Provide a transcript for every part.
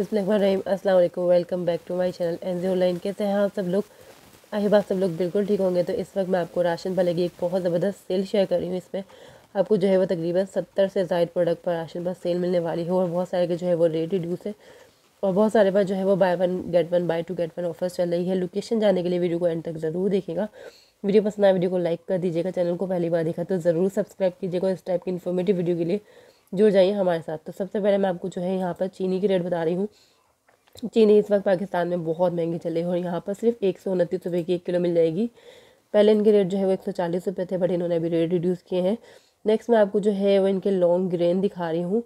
अस्सलाम वालेकुम welcome back to my channel N G online कैसे हैं आप सब लोग आई बात सब लोग बिल्कुल ठीक होंगे तो इस वक्त मैं आपको राशन भले की एक बहुत ज़बरदस्त सेल शेयर कर रही हूँ इसमें आपको जो है वो तकरीबन सत्तर से जायद प्रोडक्ट पर राशन पर सेल मिलने वाली है और बहुत सारे के जो है वो रेट रिड्यूस है और बहुत सारे पर जो है वो buy one get one buy two get one offers चल रही है लोकेशन जाने के लिए वीडियो को एंड तक ज़रूर देखेगा वीडियो पसंद आए वीडियो को लाइक कर दीजिएगा चैनल को पहली बार देखा तो ज़रूर सब्सक्राइब कीजिएगा इस टाइप की इन्फॉर्मेटिव वीडियो के लिए जुड़ जाइए हमारे साथ तो सबसे पहले मैं आपको जो है यहाँ पर चीनी की रेट बता रही हूँ चीनी इस वक्त पाकिस्तान में बहुत महंगी चल रही है और यहाँ पर सिर्फ एक सौ उनतीस रुपये की एक किलो मिल जाएगी पहले इनके रेट जो है वो एक सौ चालीस रुपये थे बट इन्होंने अभी रेट रिड्यूस किए हैं नेक्स्ट मैं आपको जो है वो इनके लॉन्ग ग्रेन दिखा रही हूँ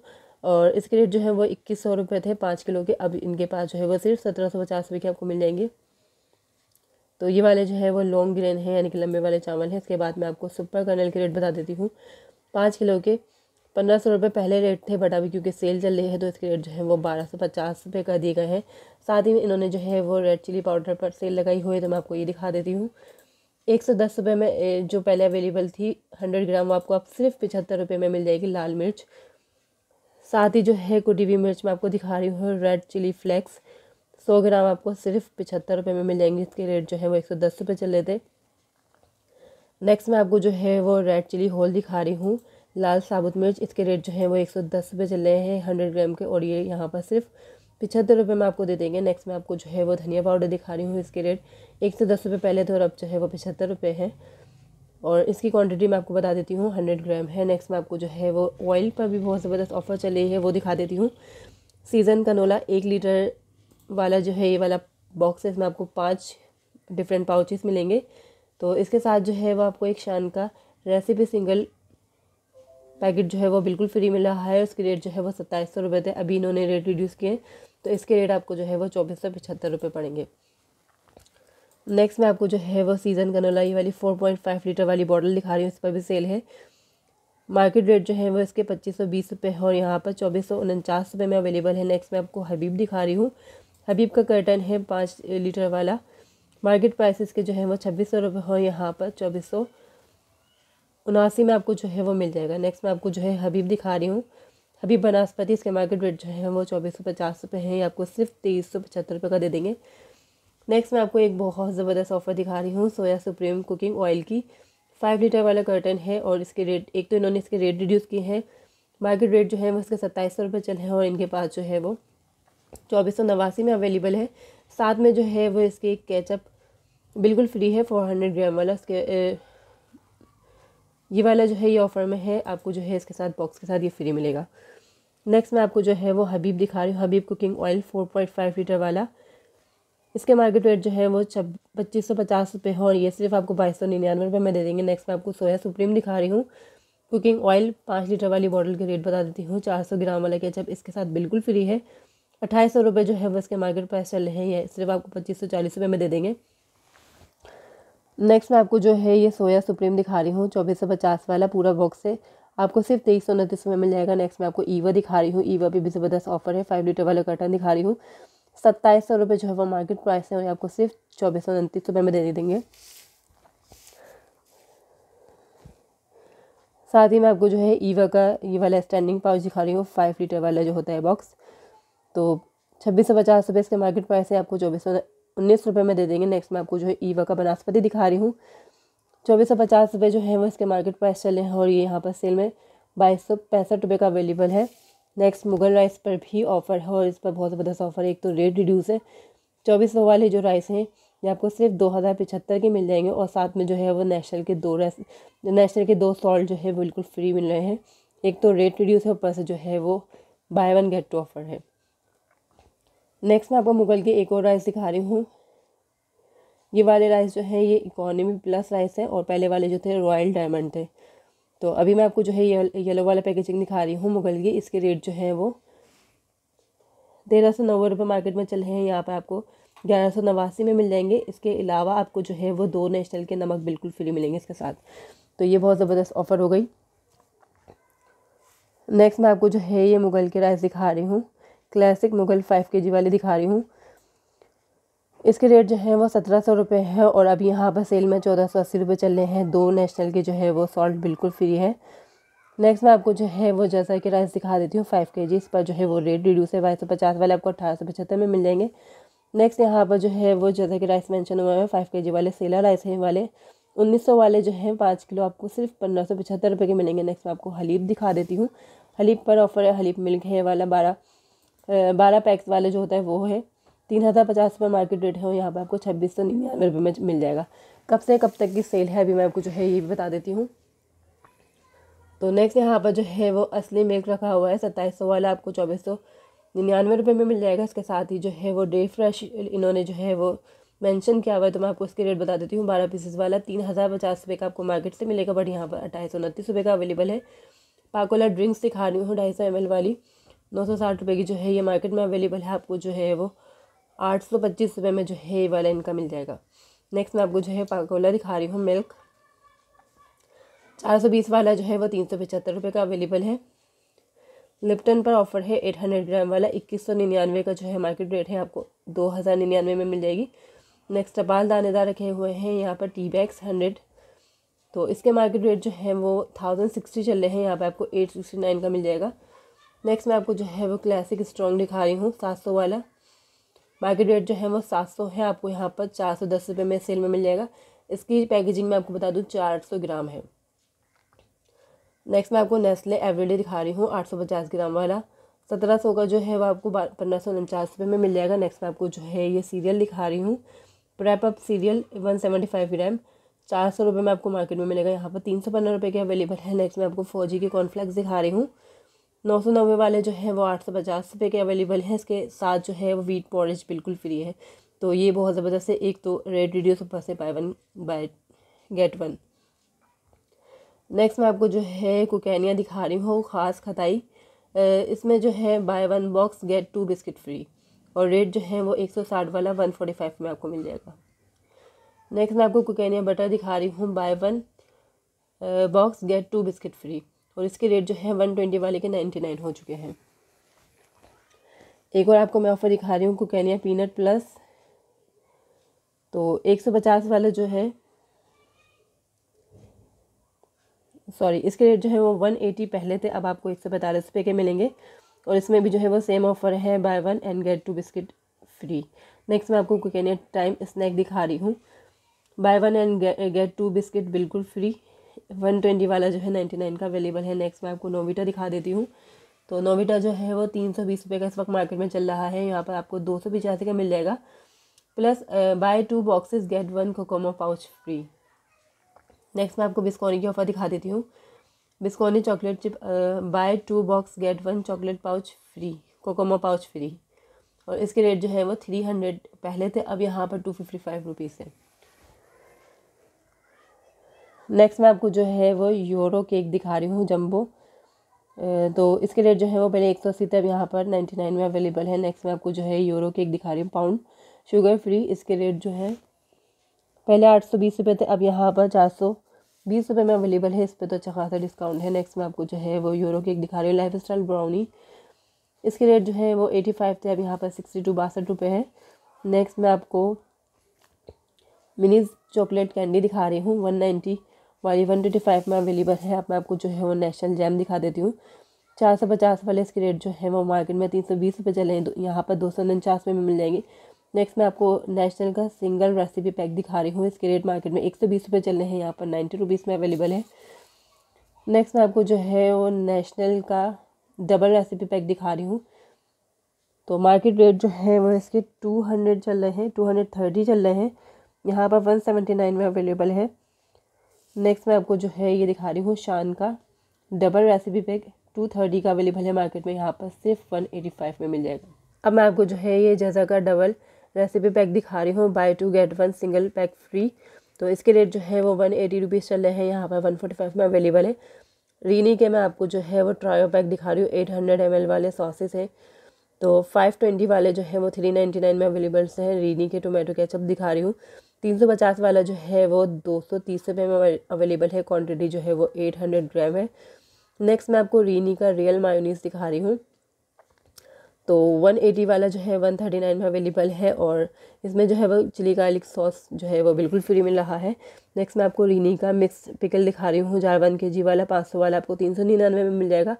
और इसके रेट जो है वो इक्कीस सौ रुपये थे पाँच किलो के अब इनके पास जो है वो सिर्फ सत्रह सौ पचास रुपये के आपको मिल जाएंगे तो ये वाले जो है वो लॉन्ग ग्रेन है यानी कि लंबे वाले चावल हैं इसके बाद मैं आपको सुपर कर्नल के रेट बता देती हूँ पाँच किलो के पंद्रह सौ रुपये पहले रेट थे बट अभी क्योंकि सेल चल रही है तो इसके रेट जो है वो बारह सौ पचास रुपये कर दिए गए हैं साथ ही में इन्होंने जो है वो रेड चिली पाउडर पर सेल लगाई हुई है तो मैं आपको ये दिखा देती हूँ एक सौ दस रुपये में जो पहले अवेलेबल थी हंड्रेड ग्राम वो आपको आप सिर्फ पिछहत्तर रुपये में मिल जाएगी लाल मिर्च साथ ही जो है कुटीवी मिर्च मैं आपको दिखा रही हूँ रेड चिली फ्लेक्स सौ ग्राम आपको सिर्फ पचहत्तर रुपये में मिल जाएंगे इसके रेट जो है वो एक सौ दस रुपये चल रहे थे नेक्स्ट मैं आपको जो है वो रेड चिली होल दिखा रही हूँ लाल साबुत मिर्च इसके रेट जो है वो एक सौ दस रुपये चल रहे हैं हंड्रेड ग्राम के और ये यहाँ पर सिर्फ पिछहत्तर रुपये में आपको दे देंगे नेक्स्ट में आपको जो है वो धनिया पाउडर दिखा रही हूँ इसके रेट एक सौ दस रुपये पहले थे और अब जो है वो पिछहत्तर रुपये है और इसकी क्वांटिटी मैं आपको बता देती हूँ हंड्रेड ग्राम है नेक्स्ट में आपको जो है वो ऑयल पर भी बहुत ज़बरदस्त ऑफर चल रही है वो दिखा देती हूँ सीज़न कनोला एक लीटर वाला जो है ये वाला बॉक्स है इसमें आपको पाँच डिफरेंट पाउचेस मिलेंगे तो इसके साथ जो है वो आपको एक शान का रेसिपी सिंगल पैकेट जो है वो बिल्कुल फ्री मिल रहा है उसके रेट जो है वो सत्ताईस सौ रुपये थे अभी इन्होंने रेट रिड्यूस किए तो इसके रेट आपको जो है वो चौबीस सौ पचहत्तर रुपये पड़ेंगे नेक्स्ट मैं आपको जो है वो सीज़न कनोला ये वाली फोर पॉइंट फाइव लीटर वाली बॉटल दिखा रही हूँ इस पर भी सेल है मार्केट रेट जो है वो इसके पच्चीस सौ बीस रुपये और यहाँ पर चौबीस सौ उनचास रुपये में अवेलेबल है नेक्स्ट मैं आपको हबीब दिखा रही हूँ हबीब का कर्टन है पाँच लीटर वाला मार्केट प्राइस इसके जो है वो छब्बीस सौ रुपये और यहाँ पर चौबीस सौ उनासी में आपको जो है वो मिल जाएगा नेक्स्ट मैं आपको जो है हबीब दिखा रही हूँ हबीब बनास्पति इसके मार्केट रेट जो है वो चौबीस सौ पचास रुपये हैं आपको सिर्फ तेईस सौ पचहत्तर रुपये का दे देंगे नेक्स्ट मैं आपको एक बहुत ज़बरदस्त ऑफर दिखा रही हूँ सोया सुप्रीम कुकिंग ऑयल की फाइव लीटर वाला कर्टन है और इसके रेट एक तो इन्होंने इसके रेट रिड्यूस किए हैं मार्केट रेट जो है वो इसके सत्ताईस सौ रुपये चल हैं और इनके पास जो है वो चौबीस सौ नवासी में अवेलेबल है साथ में जो है वो इसके एक कैचअप बिल्कुल फ्री है फोर हंड्रेड ग्राम वाला उसके ये वाला जो है ये ऑफ़र में है आपको जो है इसके साथ बॉक्स के साथ ये फ्री मिलेगा नेक्स्ट मैं आपको जो है वो हबीब दिखा रही हूँ Habib cooking oil four point five litre वाला इसके मार्केट रेट जो है वो छब पच्चीस सौ पचास रुपये है और ये सिर्फ आपको बाईस सौ निन्यानवे रुपये में दे देंगे नेक्स्ट मैं आपको सोया सुप्रीम दिखा रही हूँ कुकिंग ऑयल पाँच लीटर वाली बॉटल के रेट बता देती हूँ चार सौ ग्राम वाला केचप इसके साथ बिल्कुल फ्री है अट्ठाईस सौ रुपये जो है वो इसके मार्केट प्राइस चल रहे हैं ये सिर्फ आपको पच्चीस सौ चालीस रुपये में दे देंगे नेक्स्ट मैं आपको जो है ये सोया सुप्रीम दिखा रही हूँ चौबीस सौ पचास वाला पूरा बॉक्स है आपको सिर्फ तेईस सौ उनतीस में मिल जाएगा नेक्स्ट मैं आपको ईवा दिखा रही हूँ ईवा पे भी ज़बरदस्त ऑफर है फाइव लीटर वाला कर्टन दिखा रही हूँ सत्ताईस सौ रुपये जो है वो मार्केट प्राइस है और आपको सिर्फ चौबीस सौ उनतीस रुपये में दे देंगे साथ ही मैं आपको जो है ईवा का ये वाला स्टैंडिंग पाउच दिखा रही हूँ फाइव लीटर वाला जो होता है बॉक्स तो छब्बीस सौ पचास रुपये इसके मार्केट प्राइस है आपको चौबीस सौ उन्नीस रुपये में दे देंगे नेक्स्ट मैं आपको जो है ईवा का बनास्पति दिखा रही हूँ चौबीस सौ पचास रुपये जो है वो इसके मार्केट प्राइस चले हैं और ये यहाँ पर सेल में बाईस सौ पैंसठ रुपये का अवेलेबल है नेक्स्ट मुगल राइस पर भी ऑफर है और इस पर बहुत ज़बरदस्त ऑफर है एक तो रेट रिड्यूस है चौबीस सौ वाले जो राइस हैं ये आपको सिर्फ दो हज़ार पिछहत्तर के मिल जाएंगे और साथ में जो है वो नेशनल के दो राइस नेशनल के दो सॉल्ट जो है बिल्कुल फ्री मिल रहे हैं एक तो रेट रिड्यूस है ऊपर से जो है वो buy one get two offer है नेक्स्ट मैं आपको मुगल के एक और राइस दिखा रही हूँ ये वाले राइस जो है ये इकोनॉमी प्लस राइस है और पहले वाले जो थे रॉयल डायमंड थे तो अभी मैं आपको जो है येलो वाला पैकेजिंग दिखा रही हूँ मुगल की इसके रेट जो है वो तेरह सौ नब्बे रुपये मार्केट में चल रहे हैं यहाँ पर आपको ग्यारह सौ नवासी में मिल जाएंगे इसके अलावा आपको जो है वो दो नेशनल के नमक बिल्कुल फ्री मिलेंगे इसके साथ तो ये बहुत ज़बरदस्त ऑफ़र हो गई नेक्स्ट मैं आपको जो है ये मुगल के राइस दिखा रही हूँ क्लासिक मुगल फाइव के जी वाले दिखा रही हूँ इसके रेट जो है वो सत्रह सौ रुपये है और अभी यहाँ पर सेल में चौदह सौ अस्सी रुपये चल रहे हैं दो नेशनल के जो है वो सॉल्ट बिल्कुल फ्री है नेक्स्ट मैं आपको जो है वो जैसा कि राइस दिखा देती हूँ फाइव के जी इस पर जो है वो रेट रिड्यूस है बाईस सौ पचास वाले आपको अठारह सौ पचहत्तर में मिल जाएंगे नेक्स्ट यहाँ पर जो है वो जैसा कि राइस मैंशन हुआ है फाइव के जी वाले सेला राइस है वाले उन्नीस सौ वाले जो हैं पाँच किलो आपको सिर्फ पंद्रह सौ पचहत्तर रुपये के मिलेंगे नेक्स्ट मैं आपको हलीब दिखा देती हूँ हलीब पर ऑफर है हलीब मिल्क है वाला बारह बारह पैक्स वाले जो होता है वो है तीन हज़ार पचास रुपये मार्केट रेट है और यहाँ पर आपको छब्बीस सौ निन्यानवे रुपये में मिल जाएगा कब से कब तक की सेल है अभी मैं आपको जो है ये भी बता देती हूँ तो नेक्स्ट यहाँ पर जो है वो असली मिल्क रखा हुआ है सत्ताईस सौ वाला आपको चौबीस सौ निन्यानवे रुपये में मिल जाएगा इसके साथ ही जो है वो डे फ्रेश इन्होंने जो है वो मेंशन किया हुआ है तो मैं आपको इसके रेट बता देती हूँ बारह पीसेस वाला तीन हज़ार पचास रुपये का आपको मार्केट से मिलेगा बट यहाँ पर अट्ठाईस सौ उनतीस रुपये का अवेलेबल है पाकोला ड्रिंक्स दिखा रही हूँ ढाई सौ एम वाली नौ सौ साठ रुपये की जो है ये मार्केट में अवेलेबल है आपको जो है वो आठ सौ पच्चीस रुपये में जो है ये वाला इनका मिल जाएगा नेक्स्ट मैं आपको जो है पाकोला दिखा रही हूँ मिल्क चार सौ बीस वाला जो है वो तीन सौ पचहत्तर रुपये का अवेलेबल है लिप्टन पर ऑफर है एट हंड्रेड ग्राम वाला इक्कीस सौ निन्यानवे का जो है मार्केट रेट है आपको दो हज़ार निन्यानवे में मिल जाएगी नेक्स्ट अपाल दानेदार रखे हुए हैं यहाँ पर टी बैग्स हंड्रेड तो इसके मार्केट रेट जो है वो थाउजेंड सिक्सटी चल रहे हैं यहाँ पर आपको एट सिक्सटी नाइन का मिल जाएगा नेक्स्ट मैं आपको जो है वो क्लासिक स्ट्रॉन्ग दिखा रही हूँ सात सौ वाला मार्केट रेट जो है वो सात सौ है आपको यहाँ पर चार सौ दस रुपये में सेल में मिल जाएगा इसकी पैकेजिंग में आपको बता दूँ चार सौ ग्राम है नेक्स्ट मैं आपको नेस्ले एवरीडे दिखा रही हूँ आठ सौ पचास ग्राम वाला सत्रह सौ का जो है वो आपको पंद्रह सौ उनचास रुपये में मिल जाएगा नेक्स्ट मैं आपको जो है ये सीरियल दिखा रही हूँ Prep up cereal one seventy five gram चार सौ रुपये में आपको मार्केट में मिलेगा यहाँ पर तीन सौ पंद्रह रुपये के अवेलेबल है नेक्स्ट मैं आपको फोर जी के कॉर्नफ्लेक्स दिखा रही हूँ नौ सौ नब्बे वाले जो है वो आठ सौ पचास रुपये के अवेलेबल हैं इसके साथ जो है वो वीट पॉलिश बिल्कुल फ्री है तो ये बहुत ज़बरदस्त है एक तो रेड रेडियो सुपर से buy one buy get one next मैं आपको जो है कुकैनिया दिखा रही हूँ ख़ास खताई इसमें जो है buy one box get two biscuit free और रेट जो है वो एक सौ साठ वाला वन फोर्टी फाइव में आपको मिल जाएगा नेक्स्ट मैं आपको कुकैनिया बटर दिखा रही हूँ buy one box get two biscuit free और इसके रेट जो है वन ट्वेंटी वाले के नाइन्टी नाइन हो चुके हैं एक और आपको मैं ऑफ़र दिखा रही हूँ कुकैनिया पीनट प्लस तो एक सौ पचास वाला जो है सॉरी इसके रेट जो है वो वन एटी पहले थे अब आपको एक सौ पैंतालीस रुपये के मिलेंगे और इसमें भी जो है वो सेम ऑफ़र है buy one and get two biscuit free next मैं आपको कुकैनिया टाइम स्नैक दिखा रही हूँ buy one and get two biscuit बिल्कुल फ्री वन ट्वेंटी वाला जो है नाइन्टी नाइन का अवेलेबल है नेक्स्ट मैं आपको नोविटा दिखा देती हूँ तो नोविटा जो है वो तीन सौ बीस रुपये का इस वक्त मार्केट में चल रहा है यहाँ पर आपको दो सौ पिचासी का मिल जाएगा plus buy two boxes get one Cocomo pouch free next मैं आपको बिस्कोनी की ऑफर दिखा देती हूँ Bisconni chocolate chip buy two box get one chocolate pouch free Cocomo pouch free और इसके रेट जो है वो थ्री हंड्रेड पहले थे अब यहाँ पर टू फिफ्टी फाइव रुपीज़ है नेक्स्ट मैं आपको जो है वो यूरो केक दिखा रही हूँ जम्बो तो इसके रेट जो है वो पहले एक सौ अस्सी तब यहाँ पर नाइन्टी नाइन में अवेलेबल है नेक्स्ट मैं आपको जो है यूरो केक दिखा रही हूँ पाउंड शुगर फ्री इसके रेट जो है पहले आठ सौ बीस रुपये थे अब यहाँ पर चार सौ बीस रुपये में अवेलेबल है इस पर तो अच्छा खासा डिस्काउंट है नेक्स्ट मैं आपको जो है वो यूरो केक दिखा रही हूँ लाइफ स्टाइल ब्राउनी इसके रेट जो है वो एटी फाइव थे अब यहाँ पर सिक्सटी टू बासठ रुपये है नेक्स्ट मैं आपको मिनी चॉकलेट कैंडी दिखा रही हूँ वन नाइन्टी हमारी वन ट्वेंटी फाइव में अवेलेबल है अब मैं आपको जो है वो नेशनल जैम दिखा देती हूँ चार सौ पचास वाले इसके रेट जो है वो मार्केट में तीन सौ बीस रुपये चले हैं तो यहाँ पर दो सौ उनचास में मिल जाएंगे नेक्स्ट मैं आपको नेशनल का सिंगल रेसिपी पैक दिखा रही हूँ इसके रेट मार्केट में एक सौ बीस रुपये चल रहे हैं यहाँ पर नाइन्टी रुपीज़ में अवेलेबल है नेक्स्ट मैं आपको जो है वो नेशनल का डबल रेसिपी पैक दिखा रही हूँ तो मार्केट रेट जो है वो इसके टू हंड्रेड चल रहे हैं टू हंड्रेड थर्टी चल रहे हैं यहाँ पर वन सेवेंटी नाइन में अवेलेबल है नेक्स्ट मैं आपको जो है ये दिखा रही हूँ शान का double recipe pack two thirty का अवेलेबल है मार्केट में यहाँ पर सिर्फ वन एटी फाइव में मिल जाएगा अब मैं आपको जो है ये जजा का डबल रेसिपी पैक दिखा रही हूँ buy two get one single pack free तो इसके रेट जो है वो वन एटी रुपीज़ चल रहे हैं यहाँ पर वन फोर्टी फाइव में अवेलेबल है रीनी के मैं आपको जो है वो ट्रायो पैक दिखा रही हूँ एट हंड्रेड एम एल वाले सॉसेस हैं तो फाइव ट्वेंटी वाले जो है वो थ्री नाइन्टी नाइन में अवेलेबल्स हैं रीनी के टोमेटो केचप दिखा रही हूँ तीन सौ पचास वाला जो है वो दो सौ तीस रुपये में अवेलेबल है क्वांटिटी जो है वो एट हंड्रेड ग्राम है नेक्स्ट मैं आपको रीनी का रियल मायोनीस दिखा रही हूँ तो वन एटी वाला जो है वन थर्टी नाइन में अवेलेबल है और इसमें जो है वो चिली गार्लिक सॉस जो है वो बिल्कुल फ्री मिल रहा है नेक्स्ट मैं आपको रीनी का मिक्स पिकल दिखा रही हूँ जार वन के जी वाला पाँच सौ वाला आपको तीन सौ निन्यानवे में मिल जाएगा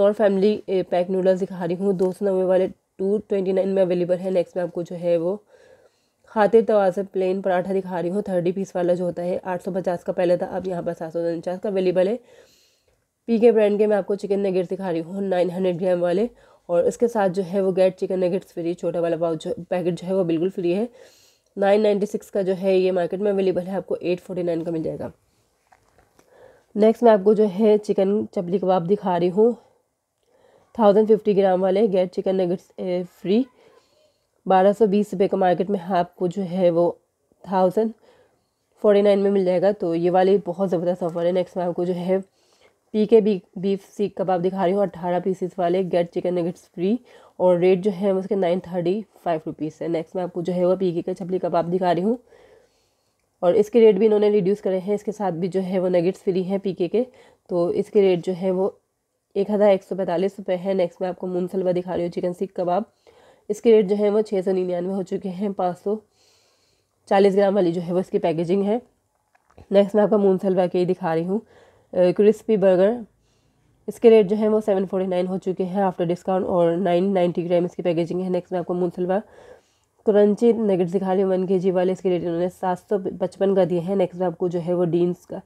नॉर्थ फैमिली पैक नूडल्स दिखा रही हूँ दो सौ नब्बे वाले टू ट्वेंटी नाइन में अवेलेबल है नेक्स्ट में आपको जो है वो खातिर तवा तो से प्लेन पराठा दिखा रही हूँ थर्टी पीस वाला जो होता है आठ सौ पचास का पहले था अब यहाँ पर सात सौ उनचास का अवेलेबल है पी के ब्रांड के मैं आपको चिकन नगेट्स दिखा रही हूँ नाइन हंड्रेड ग्राम वाले और इसके साथ जो है वो गेट चिकन नगेट्स फ्री छोटा वाला पाउच जो पैकेट जो है वो बिल्कुल फ्री है नाइन नाइन्टी सिक्स का जो है ये मार्केट में अवेलेबल है आपको एट फोर्टी नाइन का मिल जाएगा नेक्स्ट मैं आपको जो है चिकन चपली कबाब दिखा रही हूँ थाउजेंड फिफ्टी ग्राम वाले गेट चिकन नगेट्स फ्री बारह सौ बीस रुपये का मार्केट में आपको जो है वो थाउजेंड फोर्टी नाइन में मिल जाएगा तो ये वाली बहुत ज़बरदस्त ऑफर है नेक्स्ट में आपको जो है पी के बी बीफ सीख कबाब दिखा रही हूँ अट्ठारह पीसेस वाले गेट चिकन नगेट्स फ्री और रेट जो है उसके नाइन थर्टी फाइव रुपीज़ है नेक्स्ट में आपको जो है वो पी के छपली कबाब दिखा रही हूँ और इसके रेट भी इन्होंने रिड्यूस करे हैं इसके साथ भी जो है वो नगेट्स फ्री हैं पी के के तो इसके रेट जो है वो एक हज़ार एक सौ पैंतालीस रुपये है नेक्स्ट में आपको मून दिखा रही हूँ चिकन सीख कबाब इसके रेट जो है वो छः सौ निन्यानवे हो चुके हैं पाँच सौ चालीस ग्राम वाली जो है वो इसकी पैकेजिंग है नेक्स्ट मैं आपका मून सलवा के दिखा रही हूँ क्रिस्पी बर्गर इसके रेट जो है वो सेवन फोर्टी नाइन हो चुके हैं आफ्टर डिस्काउंट और नाइन नाइन्टी ग्राम इसकी पैकेजिंग है नेक्स्ट मैं आपको मून सलवा क्रंची नगेट्स दिखा रही हूँ वन के जी वाले इसके रेट उन्होंने सात सौ पचपन का दिए हैं नेक्स्ट में आपको जो है वो डीन्स का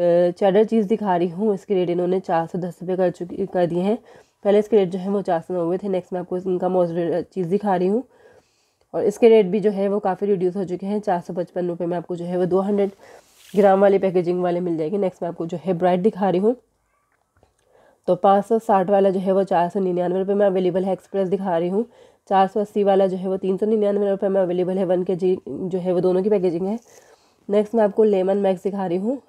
चैडर चीज़ दिखा रही हूँ इसके रेट इन्होंने चार सौ दस रुपये कर चुकी कर दिए हैं पहले इसके रेट जो है वो चार सौ नब्बे थे नेक्स्ट मैं आपको इनका मोजरेला चीज़ दिखा रही हूँ और इसके रेट भी जो है वो काफ़ी रिड्यूस हो चुके हैं चार सौ पचपन रुपये में आपको जो है वो दो हंड्रेड ग्राम वाले पैकेजिंग वाले मिल जाएगी नेक्स्ट मैं आपको जो है ब्राइट दिखा रही हूँ तो पाँच सौ साठ वाला जो है वो चार सौ निन्यानवे रुपये में अवेलेबल है एक्सप्रेस दिखा रही हूँ चार सौ अस्सी वाला जो है वो तीन सौ निन्यानवे रुपये में अवेलेबल है वन के जी जो है वो दोनों की पैकेजिंग है नेक्स्ट मैं आपको लेमन मैक्स दिखा रही हूँ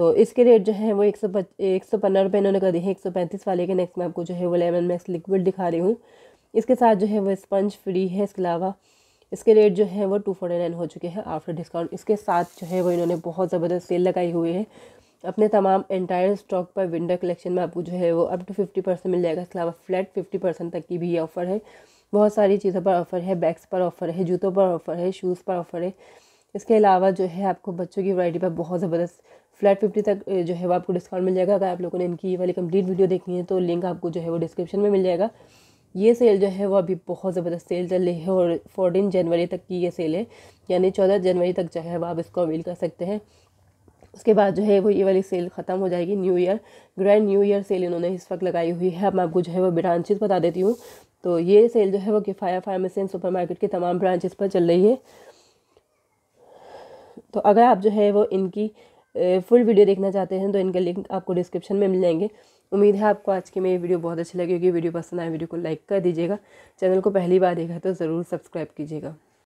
तो इसके रेट जो है वो एक सौ पच एक सौ पंद्रह रुपये इन्होंने कर दिए हैं एक सौ पैंतीस वाले के नेक्स्ट मैं आपको जो है वो लेमन मैक्स लिक्विड दिखा रही हूँ इसके साथ जो है वो स्पंज फ्री है इसके अलावा इसके रेट जो है वो टू फोर्टी नाइन हो चुके हैं आफ्टर डिस्काउंट इसके साथ जो है वो इन्होंने बहुत ज़बरदस्त सेल लगाई हुई है अपने तमाम एंटायर स्टॉक पर विंटर कलेक्शन में आपको जो है वो अप टू फिफ्टी परसेंट मिल जाएगा इसके अलावा फ्लैट फिफ्टी परसेंट तक की भी ऑफ़र है बहुत सारी चीज़ों पर ऑफ़र है बैग्स पर ऑफ़र है जूतों पर ऑफ़र है शूज़ पर ऑफ़र है इसके अलावा जो है आपको बच्चों की वैरायटी पर बहुत ज़बरदस्त फ्लैट फिफ्टी तक जो है वो आपको डिस्काउंट मिल जाएगा अगर आप लोगों ने इनकी वाली कंप्लीट वीडियो देखनी है तो लिंक आपको जो है वो डिस्क्रिप्शन में मिल जाएगा ये सेल जो है वो अभी बहुत ज़बरदस्त सेल चल रही है और फोर्टीन जनवरी तक की ये सेल है यानी चौदह जनवरी तक जो है वो आप इसको अवेल कर सकते हैं उसके बाद जो है वो ये वाली सेल ख़त्म हो जाएगी new year grand new year sale इन्होंने इस वक्त लगाई हुई है अब मैं आपको जो है वो ब्रांचेज बता देती हूँ तो ये सेल जो है वो Kifaya pharmacy and super market के तमाम ब्रांचेस पर चल रही है तो अगर आप जो है वो इनकी फुल वीडियो देखना चाहते हैं तो इनके लिंक आपको डिस्क्रिप्शन में मिल जाएंगे उम्मीद है आपको आज की मेरी वीडियो बहुत अच्छी लगी होगी वीडियो पसंद आए वीडियो को लाइक कर दीजिएगा चैनल को पहली बार देखा तो ज़रूर सब्सक्राइब कीजिएगा